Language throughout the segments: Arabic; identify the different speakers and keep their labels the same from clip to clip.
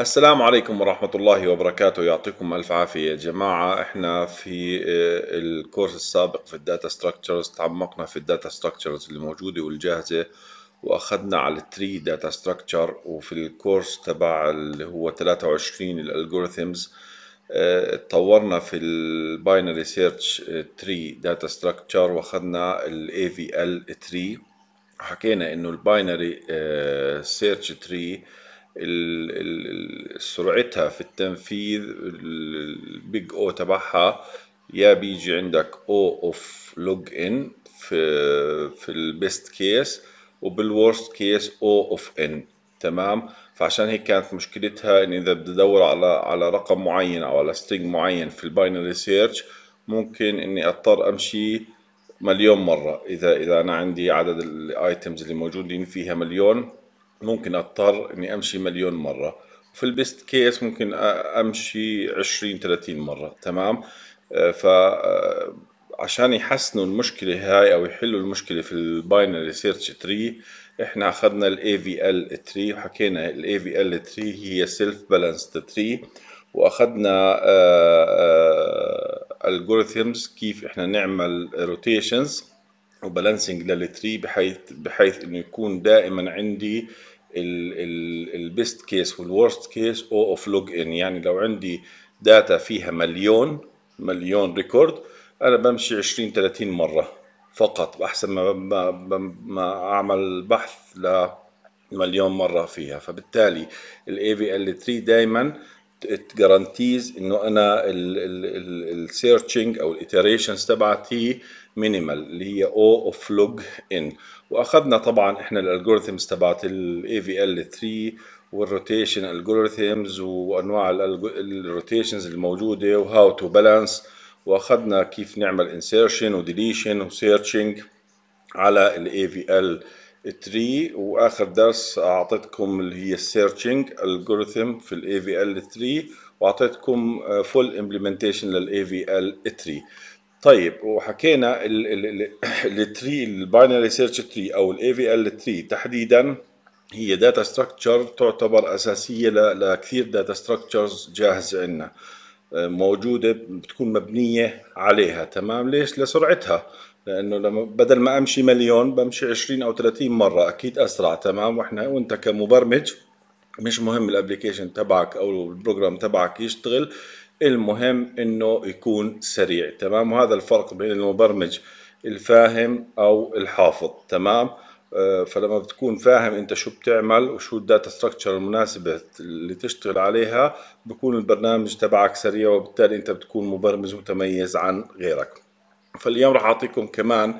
Speaker 1: السلام عليكم ورحمة الله وبركاته يعطيكم ألف عافية يا جماعة احنا في آه، الكورس السابق في الداتا ستراكشرز تعمقنا في الداتا ستراكشرز الموجودة والجاهزة واخذنا على التري داتا ستراكشر وفي الكورس تبع اللي هو 23 الالجوريثمز آه، طورنا في الباينري سيرش تري داتا ستراكشر واخذنا الـ AVL تري حكينا انه الباينري آه، سيرش تري سرعتها في التنفيذ البيج او تبعها يا بيجي عندك او اوف لوج ان في في البيست كيس وبالورست كيس او اوف ان تمام فعشان هيك كانت مشكلتها ان اذا بدي ادور على على رقم معين او على سترينج معين في الباينري سيرش ممكن اني اضطر امشي مليون مره اذا اذا انا عندي عدد الايتمز اللي موجودين فيها مليون ممكن اضطر اني امشي مليون مره في البست كيس ممكن امشي 20 30 مره تمام آه، ف آه، عشان يحسنوا المشكله هاي او يحلوا المشكله في الباينري سيرش تري احنا اخذنا الاي في ال تري وحكينا الاي في ال تري هي سيلف بالانسد تري واخذنا الجوريثمز آه، كيف احنا نعمل روتيشنز وبالانسنج للتري بحيث بحيث انه يكون دائما عندي البيست كيس والورست كيس او اوف لوج ان يعني لو عندي داتا فيها مليون مليون ريكورد انا بمشي 20 30 مره فقط احسن ما ما, ما اعمل بحث لمليون مره فيها فبالتالي الاي في ال 3 دائما تجرانتيز انه انا السيرشنج او الاتريشنز تبعتي مينيمال اللي هي او اوف لوج ان واخذنا طبعا احنا الالجوريثمز تبعت الاي في ال 3 والروتيشن الجوريثمز وانواع الروتيشنز الموجوده وهاو تو بالانس واخذنا كيف نعمل انسيرشن وديليشن وسيرشنج على الاي في ال 3 واخر درس اعطيتكم اللي هي السيرشنج الجوريثم في الاي في ال 3 واعطيتكم فول امبلمنتيشن للاي في ال 3 طيب وحكينا التري الباينري سيرش تري او الاي في ال تري تحديدا هي داتا ستراكشر تعتبر اساسيه لكثير داتا ستراكشرز جاهزه عندنا آه، موجوده بتكون مبنيه عليها تمام ليش لسرعتها لانه لما بدل ما امشي مليون بمشي 20 او 30 مره اكيد اسرع تمام واحنا وانت كمبرمج مش مهم الابلكيشن تبعك او البروجرام تبعك يشتغل المهم انه يكون سريع تمام وهذا الفرق بين المبرمج الفاهم او الحافظ تمام آه، فلما بتكون فاهم انت شو بتعمل وشو الداتا ستراكشر المناسبة اللي تشتغل عليها بكون البرنامج تبعك سريع وبالتالي انت بتكون مبرمج متميز عن غيرك فاليوم راح اعطيكم كمان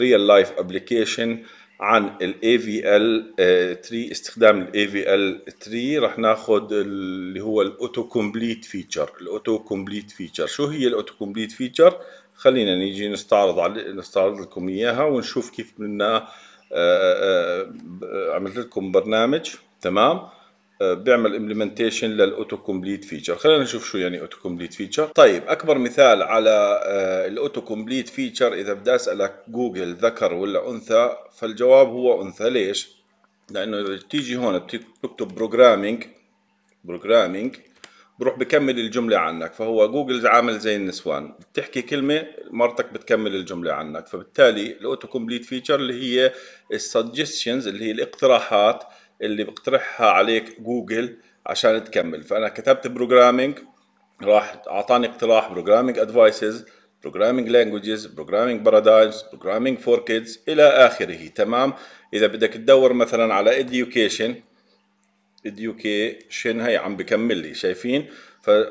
Speaker 1: ريال لايف ابلكيشن عن ال AVL 3 آه، استخدام ال AVL 3 رح ناخذ اللي هو الاوتو كومبليت فيتشر الاوتو كومبليت فيتشر شو هي الاوتو كومبليت فيتشر خلينا نيجي نستعرض على نستعرض لكم اياها ونشوف كيف بدنا آه، آه، عملت لكم برنامج تمام آه، بيعمل امبلمنتيشن للاوتو كومبليت فيتشر خلينا نشوف شو يعني اوتو كومبليت فيتشر طيب اكبر مثال على الاوتو كومبليت فيتشر اذا بدي اسالك جوجل ذكر ولا انثى فالجواب هو انثى ليش لانه اذا تيجي هون بتكتب بروجرامينج بروجرامينج بروح بكمل الجملة عنك فهو جوجل عامل زي النسوان بتحكي كلمة مرتك بتكمل الجملة عنك فبالتالي الاوتو كومبليت فيتشر اللي هي السجستشنز اللي هي الاقتراحات اللي بقترحها عليك جوجل عشان تكمل فانا كتبت بروجرامينج راح اعطاني اقتراح بروجرامينج ادفايسز بروجرامينج لانجويجز بروجرامينج بارادايمز بروجرامينج فور كيدز الى اخره تمام اذا بدك تدور مثلا على اديوكيشن اديوكيشن هي عم بكمل لي شايفين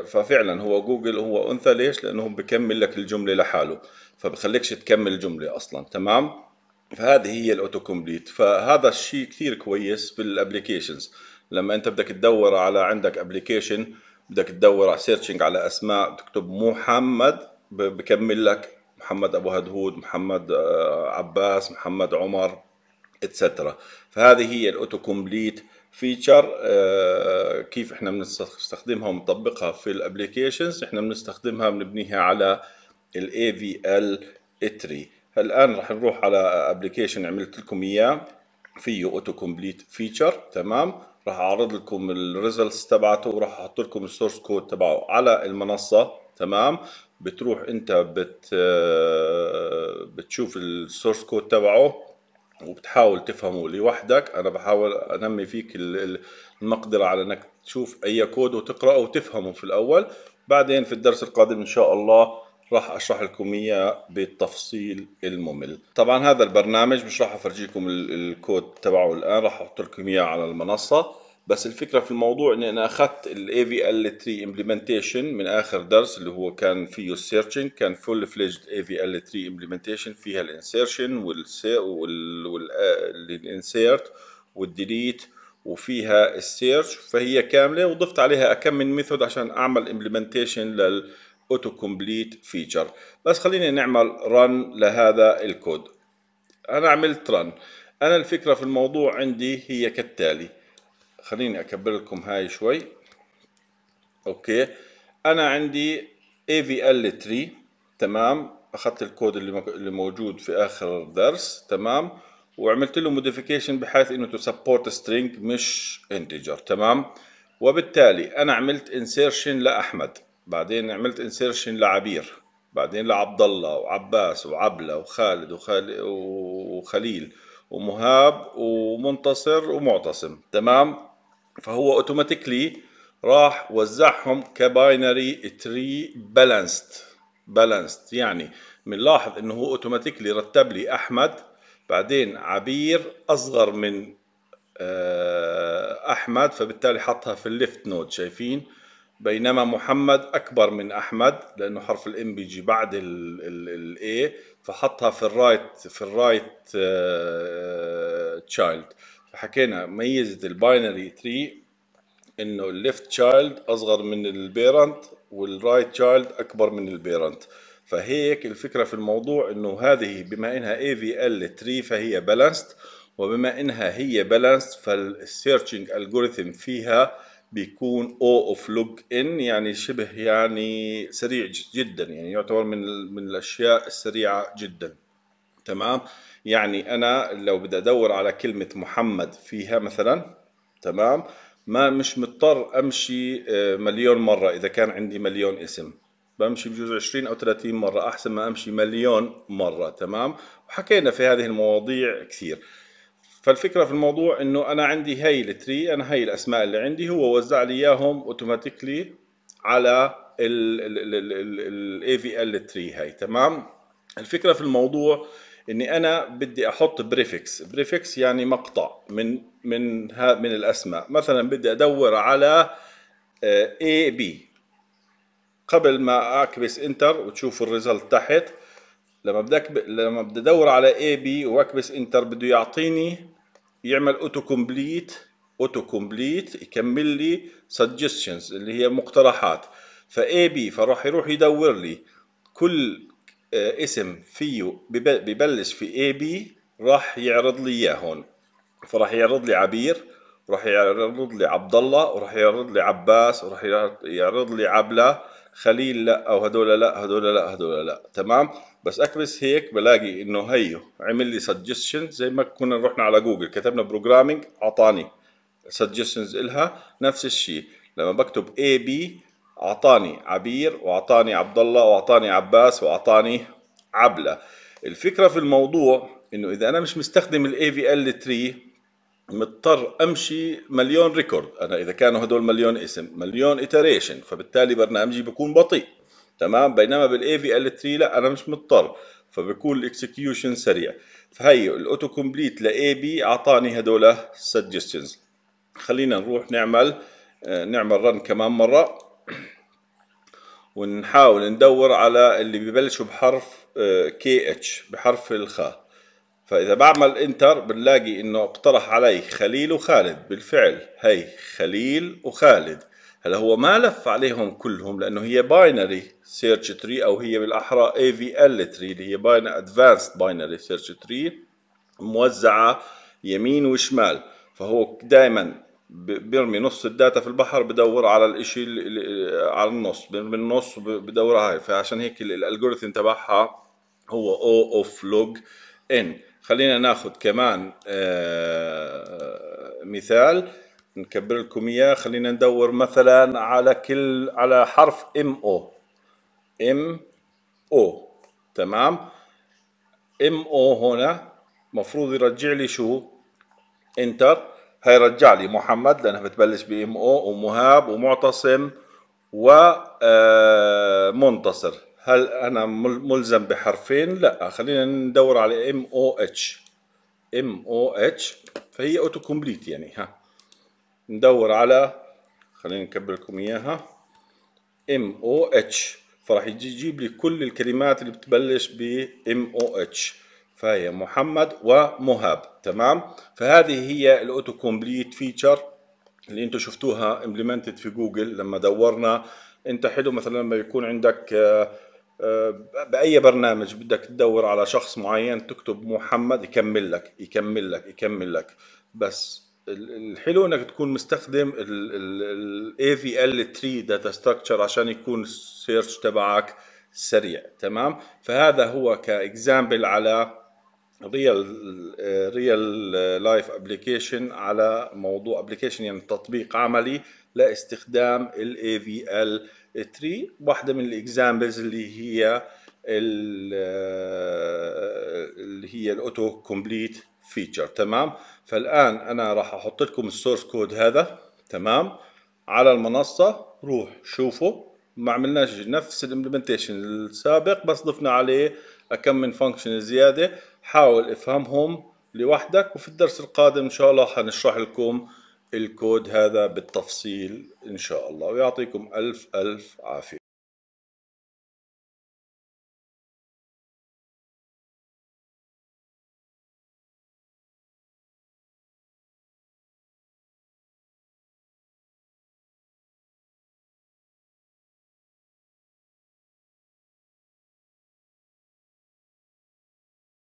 Speaker 1: ففعلا هو جوجل هو انثى ليش لانه بكمل لك الجمله لحاله فبخليكش تكمل الجمله اصلا تمام فهذه هي الاوتو كومبليت فهذا الشيء كثير كويس بالابلكيشنز لما انت بدك تدور على عندك ابلكيشن بدك تدور على سيرشنج على اسماء بتكتب محمد بكمل لك محمد ابو هدهود محمد آه، عباس محمد عمر اتسترا فهذه هي الاوتو كومبليت فيتشر آه، كيف احنا بنستخدمها ونطبقها في الابلكيشنز احنا بنستخدمها بنبنيها على الاي في ال AVL اتري e الان رح نروح على ابلكيشن عملت لكم اياه فيه اوتو كومبليت فيتشر تمام راح اعرض لكم الريزلتس تبعته وراح احط لكم السورس كود تبعه على المنصه تمام بتروح انت بت بتشوف السورس كود تبعه وبتحاول تفهمه لوحدك انا بحاول انمي فيك المقدره على انك تشوف اي كود وتقراه وتفهمه في الاول بعدين في الدرس القادم ان شاء الله راح اشرح لكم اياه بالتفصيل الممل طبعا هذا البرنامج مش راح افرجيكم الكود تبعه الان راح احط لكم اياه على المنصه بس الفكره في الموضوع اني انا اخذت الاي في ال 3 امبلمنتيشن من اخر درس اللي هو كان فيه السيرشنج كان فول فليجد اي في ال 3 امبلمنتيشن فيها الانسيرشن والانسيرت والديليت وفيها السيرش فهي كامله وضفت عليها اكم من ميثود عشان اعمل امبلمنتيشن لل اوتو كومبليت فيتشر بس خليني نعمل رن لهذا الكود انا عملت رن انا الفكره في الموضوع عندي هي كالتالي خليني اكبر لكم هاي شوي اوكي انا عندي AVL 3 تمام اخذت الكود اللي اللي موجود في اخر الدرس تمام وعملت له موديفيكيشن بحيث انه سبورت سترينج مش انتجر تمام وبالتالي انا عملت انسيرشن لاحمد بعدين عملت انسيرشن لعبير بعدين لعبد الله وعباس وعبله وخالد وخال... وخليل ومهاب ومنتصر ومعتصم تمام فهو اوتوماتيكلي راح وزعهم كباينري تري بالانسد بالانسد يعني بنلاحظ انه هو اوتوماتيكلي رتب لي احمد بعدين عبير اصغر من آه، احمد فبالتالي حطها في الليفت نود شايفين بينما محمد اكبر من احمد لانه حرف الام بيجي بعد الاي فحطها في الرايت في الرايت تشايلد آه، فحكينا ميزه الباينري تري انه الليفت تشايلد اصغر من البيرنت والرايت تشايلد اكبر من البيرنت فهيك الفكره في الموضوع انه هذه بما انها اي في ال تري فهي بالانسد وبما انها هي بالانسد فالسيرشنج الجوريثم فيها بيكون او اوف لوج ان يعني شبه يعني سريع جدا يعني يعتبر من من الاشياء السريعه جدا تمام يعني انا لو بدي ادور على كلمه محمد فيها مثلا تمام ما مش مضطر امشي آه، مليون مره اذا كان عندي مليون اسم بمشي بجوز 20 او 30 مره احسن ما امشي مليون مره تمام وحكينا في هذه المواضيع كثير فالفكره في الموضوع انه انا عندي هي التري انا هي الاسماء اللي عندي هو وزع لي اياهم اوتوماتيكلي على الاي في ال تري هي تمام الفكره في الموضوع اني انا بدي احط بريفكس بريفكس يعني مقطع من من ها من الاسماء مثلا بدي ادور على اي آه، بي قبل ما اكبس انتر وتشوفوا الريزلت تحت لما بدك لما بدي ادور على اي بي واكبس انتر بده يعطيني يعمل اوتو كومبليت اوتو كومبليت يكمل لي سجستشنز اللي هي مقترحات فاي بي فراح يروح يدور لي كل آه، اسم فيه ببلش في اي بي راح يعرض لي اياه هون فراح يعرض لي عبير وراح يعرض لي عبد الله وراح يعرض لي عباس وراح يعرض لي عبله خليل لا او هذول لا هذول لا هذول لا تمام بس اكبس هيك بلاقي انه هيو عمل لي سجستشن زي ما كنا رحنا على جوجل كتبنا بروجرامينج اعطاني سجستشنز الها نفس الشيء لما بكتب اي بي اعطاني عبير واعطاني عبد الله واعطاني عباس واعطاني عبله الفكره في الموضوع انه اذا انا مش مستخدم الاي في ال 3 مضطر امشي مليون ريكورد انا اذا كانوا هدول مليون اسم مليون اتريشن فبالتالي برنامجي بكون بطيء تمام بينما بالاي في ال 3 لا انا مش مضطر فبكون الاكسكيوشن سريع فهي الاوتو كومبليت لاي بي اعطاني هدول سجستشنز خلينا نروح نعمل آه، نعمل رن كمان مره ونحاول ندور على اللي ببلشوا بحرف كي آه، اتش بحرف الخاء فاذا بعمل انتر بنلاقي انه اقترح علي خليل وخالد بالفعل هي خليل وخالد هلا هو ما لف عليهم كلهم لانه هي باينري سيرش تري او هي بالاحرى اي في ال تري اللي هي باينر ادفانسد باينري سيرش تري موزعه يمين وشمال فهو دائما بيرمي نص الداتا في البحر بدور على الاشي على النص بيرمي النص بدور هاي فعشان هيك الالجوريثم تبعها هو او اوف لوج ان خلينا ناخذ كمان آه مثال نكبر لكم اياه خلينا ندور مثلا على كل على حرف ام او ام او تمام ام او هنا مفروض يرجع لي شو انتر هاي رجع لي محمد لانها بتبلش بام او ومهاب ومعتصم ومنتصر آه، هل انا ملزم بحرفين لا خلينا ندور على ام او اتش ام او اتش فهي اوتو كومبليت يعني ها ندور على خلينا نكبر لكم اياها ام او اتش فراح يجيب لي كل الكلمات اللي بتبلش ب ام او اتش فهي محمد ومهاب تمام فهذه هي الاوتو كومبليت فيتشر اللي انتم شفتوها امبلمنتد في جوجل لما دورنا انت حلو مثلا لما يكون عندك آه، آه، باي برنامج بدك تدور على شخص معين تكتب محمد يكمل لك يكمل لك يكمل لك بس الحلو انك تكون مستخدم الاي في ال 3 داتا ستراكشر عشان يكون السيرش تبعك سريع تمام فهذا هو كاكزامبل على ريال ريال لايف ابلكيشن على موضوع ابلكيشن يعني تطبيق عملي لاستخدام الاي في ال 3 واحده من الاكزامبلز اللي هي اللي هي الاوتو كومبليت فيتشر تمام فالان انا راح احط لكم السورس كود هذا تمام على المنصه روح شوفه ما عملناش نفس الامبلمنتيشن السابق بس ضفنا عليه اكم من فانكشن زياده حاول افهمهم لوحدك وفي الدرس القادم ان شاء الله حنشرح لكم الكود هذا بالتفصيل ان شاء الله ويعطيكم الف الف عافيه